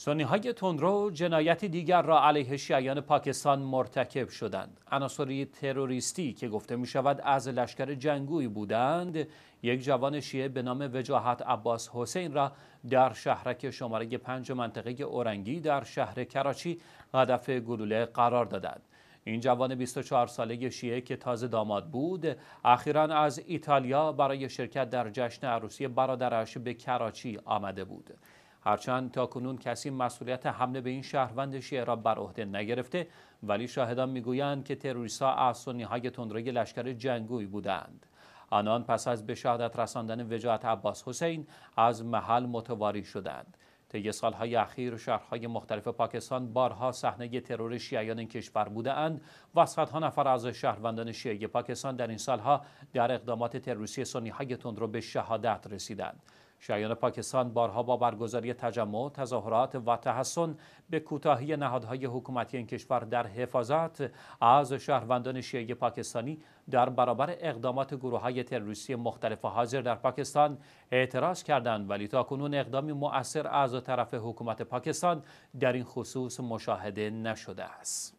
سنی های تندرو جنایت دیگر را علیه شیعیان پاکستان مرتکب شدند. عناصری تروریستی که گفته می شود از لشکر جنگوی بودند، یک جوان شیعه به نام وجاهت عباس حسین را در شهرک شماره پنج منطقه اورنگی در شهر کراچی هدف گلوله قرار دادند. این جوان 24 ساله شیعه که تازه داماد بود اخیرا از ایتالیا برای شرکت در جشن عروسی برادرش به کراچی آمده بود. هرچند تا کنون کسی مسئولیت حمله به این شهروند شیعه را بر عهده نگرفته ولی شاهدان میگویند که تروریستها از های تندروی لشکر جنگوی بودند آنان پس از به شهادت رساندن وجاهت عباس حسین از محل متواری شدند طی سالهای اخیر شهرهای مختلف پاکستان بارها صحنه ترور شیعیان کشور بودهاند و صدها نفر از شهروندان شیعه پاکستان در این سالها در اقدامات تروریستی سنیهای تندرو به شهادت رسیدند شایان پاکستان بارها با برگزاری تجمع، تظاهرات و تحسن به کوتاهی نهادهای حکومتی این کشور در حفاظت از شهروندان شیعی پاکستانی در برابر اقدامات گروه های تروریستی مختلف حاضر در پاکستان اعتراض کردند ولی تاکنون اقدامی مؤثر از طرف حکومت پاکستان در این خصوص مشاهده نشده است.